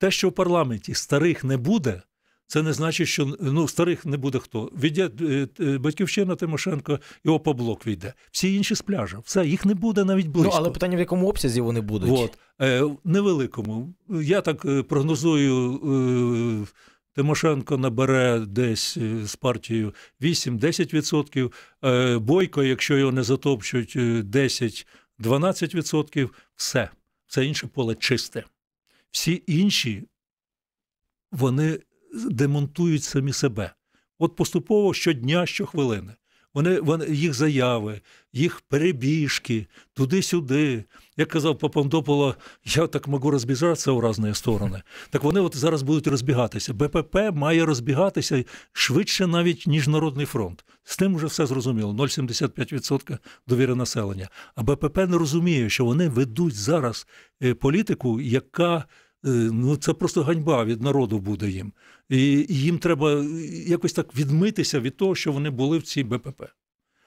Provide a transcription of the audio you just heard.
те, що в парламенті старих не буде, це не значить, що ну старих не буде хто. Відійде е, батьківщина Тимошенко і Опоблок війде. Всі інші з пляжа. Все, їх не буде навіть ну, близько. Ну, але питання в якому обсязі вони будуть? От. Е, невеликому. Я так е, прогнозую. Е, Тимошенко набере десь е, з партією 8-10%. Бойко, якщо його не затопчуть, 10-12%. Все, все інше поле чисте. Всі інші вони демонтують самі себе. От поступово щодня, щохвилини вони, вони їх заяви, їх перебіжки туди-сюди. Як казав Папандопола, я так можу розбіжатися у різні сторони. Так вони от зараз будуть розбігатися. БПП має розбігатися швидше, навіть ніж Народний фронт. З тим вже все зрозуміло: 0,75% довіри населення. А БПП не розуміє, що вони ведуть зараз е, політику, яка. Е, ну це просто ганьба від народу буде їм. І їм треба е, якось так відмитися від того, що вони були в цій БПП.